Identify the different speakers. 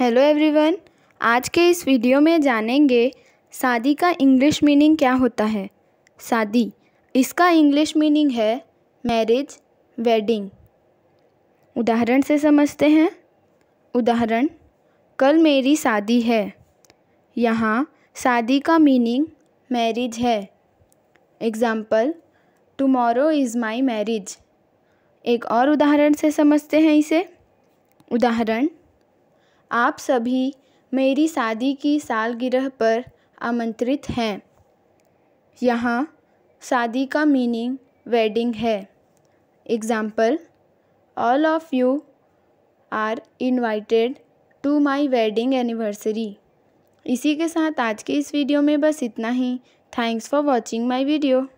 Speaker 1: hello everyone आज के इस वीडियो में जानेंगे शादी का इंग्लिश मीनिंग क्या होता है शादी इसका इंग्लिश मीनिंग है मैरिज वेडिंग उदाहरण से समझते हैं उदाहरण कल मेरी शादी है यहाँ शादी का मीनिंग मैरिज है example tomorrow is my marriage एक और उदाहरण से समझते हैं इसे उदाहरण आप सभी मेरी शादी की सालगिरह पर आमंत्रित हैं यहाँ शादी का मीनिंग वेडिंग है example all of you are invited to my wedding anniversary इसी के साथ आज के इस वीडियो में बस इतना ही thanks for watching my video